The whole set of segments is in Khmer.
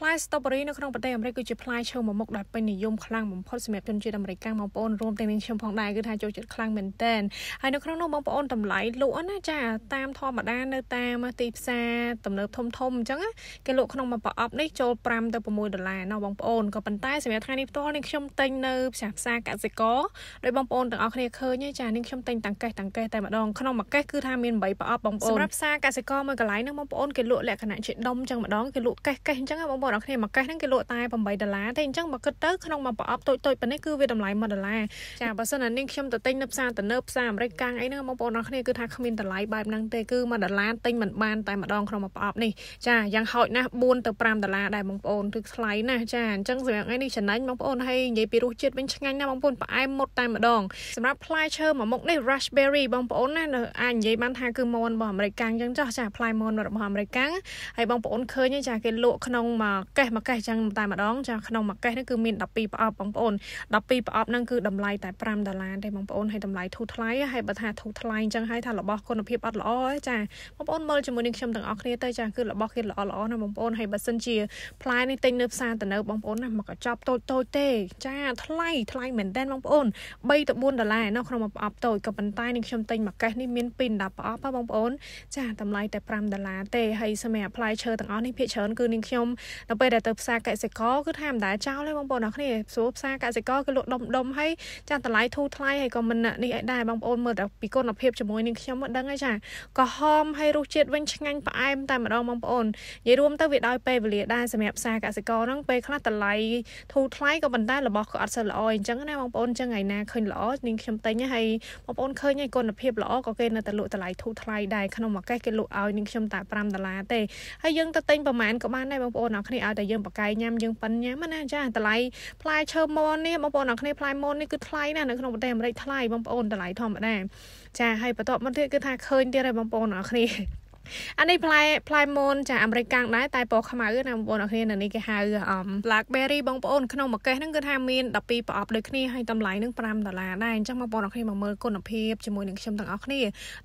ផ្លែស្ទ្រូប៊េរីនៅក្នុងប្រទេសអាមេរិកគឺជាផ្លែឈើមួយមុខដែលពេញនិយមខ្លាំងបំផុតសម្រាប់ជនជាតិអាមេរិកបងប្អូនរួមទាំងនាងខ្ញុំផងដែរគឺថាចូលចិត្តខ្លាំងមែនទែនហើយនៅក្នុងនោះបងប្អូនតម្លៃលក់ណាចាតាមធម្មតានៅតាម ទីផ្សារទំនើបធំធំអញ្ចឹងគេលក់ក្នុងមួយប្រអប់នេះចូល5ទៅ6ដុល្លារណោះបងប្អូនក៏ប៉ុន្តែសម្រាប់ថ្ងៃនេះផ្ទាល់នាងខ្ញុំទិញនៅផ្សារផ្សារកសិករដោយបងប្អូនទាំងអស់គ្នាឃើញចានាងខ្ញុំទិញតាំងកេះតាំងកេះតែម្ដងក្នុងមួយកេះគឺថាមាន8ប្រអប់បងប្អូនសម្រាប់ផ្សារកសិករមួយកន្លែងហ្នឹងបងប្អូនគេលក់លក្ខណៈជាដុំអញ្ចឹងម្ដងគេលក់កេះកេះអញ្ចឹងបងប្អូនបងប្អូនអរគ្នាមួយកេះហ្នឹងគេលក់តែ8ដុល្លារទេអញ្ចឹងបើគិតទៅក្នុងមួយប្រអប់តូចៗប៉ុណ្នេះគឺវាតម្លៃ1ដុល្លារចាបើសិនណានាងខ្ញុំទៅទិញនៅផ្សារទំនើបផ្សារអាមេរិកកាំងអីហ្នឹងបងប្អូនអរគ្នាគឺថាគ្មានតម្លៃបែបហ្នឹងទេគឺ1ដុល្លារទិញមិនបានតែម្ដងក្នុងមួយប្រអប់នេះចាយ៉ាងហោចណាស់4ទៅ5ដុល្លារដែរបងប្អូនគឺថ្លៃណាស់ចាអញ្ចឹងសម្រាប់ថ្ងៃនេះចំណេញបងប្អូនហើយនិយាយពីរសជាតិវិញឆ្ងាញ់ណាស់បងប្អូនផ្អែមមុតតែម្ដងសម្រាប់ផ្លែឈើមួយមុខនេះ raspberry បងប្អូនណានៅអាចនិយាយបានថាគឺមនរបស់អាមេរិកកាំងអញ្ចឹងចាស់ចាផ្លែមនរបស់អាមេរិកកាំងហើយបងប្អូនឃើញចាគេលក់ក្នុងមួយកេះមួយកេះចឹងតែម្ដងចាក្នុងមួយកេះនេះគឺមាន12ប្រអប់បងប្អូន12ប្រអប់ហ្នឹងគឺតម្លៃតែ5ដុល្លារទេបងប្អូនហើយតម្លៃធូរថ្លៃហើយបើថាធូរថ្លៃចឹងហើយថារបស់គុណភាពអត់ល្អចាបងប្អូនមើលជាមួយនឹងខ្ញុំទាំងអស់គ្នាទៅចាគឺរបស់គេល្អល្អណាបងប្អូនហើយបើសិនជាផ្លែនេះទិញនៅផ្សារទៅនៅបងប្អូនណាមកកញ្ចប់តូចតូចទេចាថ្លៃថ្លៃមែនតើបងប្អូន3ទៅ4ដុល្លារឯណោះក្នុងមួយប្រអប់តូចក៏ប៉ុន្តែនឹងខ្ញុំទិញមួយកេះនេះមាន2 10ប្រអប់ហ៎បងប្អូនចាតម្លៃតែ5ដុល្លារទេហើយសម្រាប់ផ្លែឈើទាំងអស់នេះភាគច្រើនគឺនឹងខ្ញុំដល់ពេលដែលទៅផ្សារកសិករគឺថាមិនដែលចោលទេបងប្អូនអរគ្នាព្រោះផ្សារកសិករគឺលក់ដុំដុំហើយចាតម្លៃធូរថ្លៃហើយក៏មិននេះឯដែរបងប្អូនមើលតែពីគុណភាពជាមួយនឹងខ្ញុំមកដឹងហើយចាក៏ហមហើយរសជាតិវិញឆ្ងាញ់ផ្អែមតែម្ដងបងប្អូននិយាយរួមទៅវាដោយពេលវេលាដែរសម្រាប់ផ្សារកសិករហ្នឹងពេលខ្លះតម្លៃធូរថ្លៃក៏ប៉ុន្តែរបស់ក៏អត់សូវល្អអញ្ចឹងណាបងប្អូនអញ្ចឹងថ្ងៃណាឃើញល្អនាងខ្ញុំទិញហើយបងប្អូនឃើញហើយគុណភាពល្អក៏គេនៅតែលក់តម្លៃធូរថ្លៃដែរក្នុងមួយកេសគេលក់ឲ្យនាងខ្ញុំតែ5ដុល្លារទេហើយយើងទៅទិញប្រហែលក៏បានដែរបងប្អូនអរគ្នានេះឲ្យតែយើងបកកាយញ៉ាំយើងប៉ិនញ៉ាំណាចាតម្លៃផ្លែឈើមននេះបងប្អូនអ្នកគ្នាផ្លែមននេះគឺថ្លៃណាស់នៅក្នុងប្រទេសអាមេរិកថ្លៃបងប្អូនតម្លៃធម្មតាចាហើយបន្ទាប់មកទៀតគឺថាឃើញទៀតហើយបងប្អូនអ្នកគ្នាអានេះផ្លែផ្លែមូនចាអាមេរិកកាំងដែរតែពណ៌ខ្មៅណាបងប្អូនអរគ្នានៅនេះគេហៅ Blackberry បងប្អូនក្នុងមួយកេសហ្នឹងគឺថាមាន12ប្រអប់ដូចគ្នាហើយតម្លៃនឹង5ដុល្លារដែរអញ្ចឹងបងប្អូនអរគ្នាមកមើលគុណភាពជាមួយនឹងខ្ញុំទាំងអស់គ្នា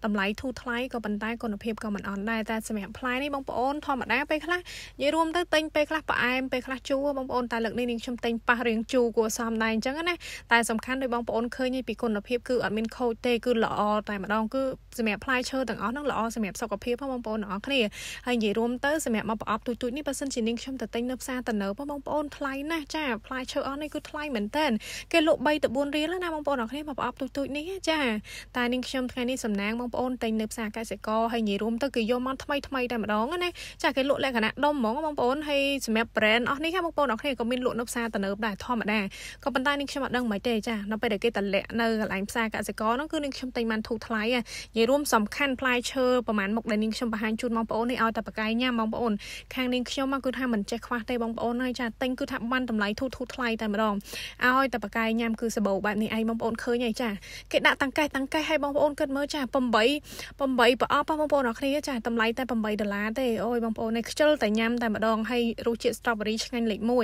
តម្លៃធូរថ្លៃក៏ប៉ុន្តែគុណភាពក៏មិនអន់ដែរតែសម្រាប់ផ្លែនេះបងប្អូនធម្មតាពេលខ្លះនិយាយរួមទៅទិញពេលខ្លះផ្អែមពេលខ្លះជូរបងប្អូនតែលើកនេះនាងខ្ញុំទិញប៉ះរៀងជូរគួរសមដែរអញ្ចឹងណាតែសំខាន់ដោយបងប្អូនឃើញពីគុណភាពគឺអត់មានខូចទេគឺល្អតែម្ដងគឺសម្រាប់ផ្លែឈើទាំងអស់ហ្នឹងល្អសម្រាប់សុខភាពផងបងប្អូនទាំងអស់គ្នាហើយនិយាយរួមទៅសម្រាប់មកប្រអប់ទូចទូចនេះបើសិនជានាងខ្ញុំទៅទិញនៅផ្សារតំណើបងប្អូនថ្លៃណាស់ចាផ្លែឈើអស់នេះគឺថ្លៃមែនតើគេលក់3ទៅ4រៀលណាបងប្អូនទាំងអស់គ្នាមកប្រអប់ទូចទូចនេះចាតែនាងខ្ញុំថ្ងៃនេះសំណាងបងប្អូនទិញនៅផ្សារកសិករហើយនិយាយរួមទៅគឺយកមកថ្មីថ្មីតែម្ដងណាចាគេលក់លក្ខណៈដុំហ្មងបងប្អូនហើយសម្រាប់ brand អស់នេះហ្នឹងបងប្អូនអរគ្នាក៏មានលក់នៅផ្សារទំនើបដែរធម្មតាក៏ប៉ុន្តែនាងខ្ញុំអត់ដឹងមិនទេចានៅពេលដែលគេតម្លាក់នៅកន្លែងផ្សារកសិករហ្នឹងគឺនាងខ្ញុំតែងបានធូរថ្លៃនិយាយរួមសំខាន់ផ្លែឈើប្រហែលមុខដែលនាងខ្ញុំខ្ញុំបង្ហាញជូនបងប្អូននេះឲ្យតែប្រកែកញ៉ាំបងប្អូនខាងនាងខ្ញុំមកគឺថាមិនចេះខ្វះទេបងប្អូនហើយចាទិញគឺថាបានតម្លៃធូរធូរថ្លៃតែម្ដងឲ្យតែប្រកែកញ៉ាំគឺសបោបែបនេះឯងបងប្អូនឃើញហើយចាគេដាក់តាំងកេះតាំងកេះឲ្យបងប្អូនគិតមើលចា8 8ប្រអប់បងប្អូនអរគ្នាចាតម្លៃតែ8ដុល្លារទេអូយបងប្អូននេះខ្ជិលតែញ៉ាំតែម្ដងហើយរសជាតិ strawberry ឆ្ងាញ់លេខ1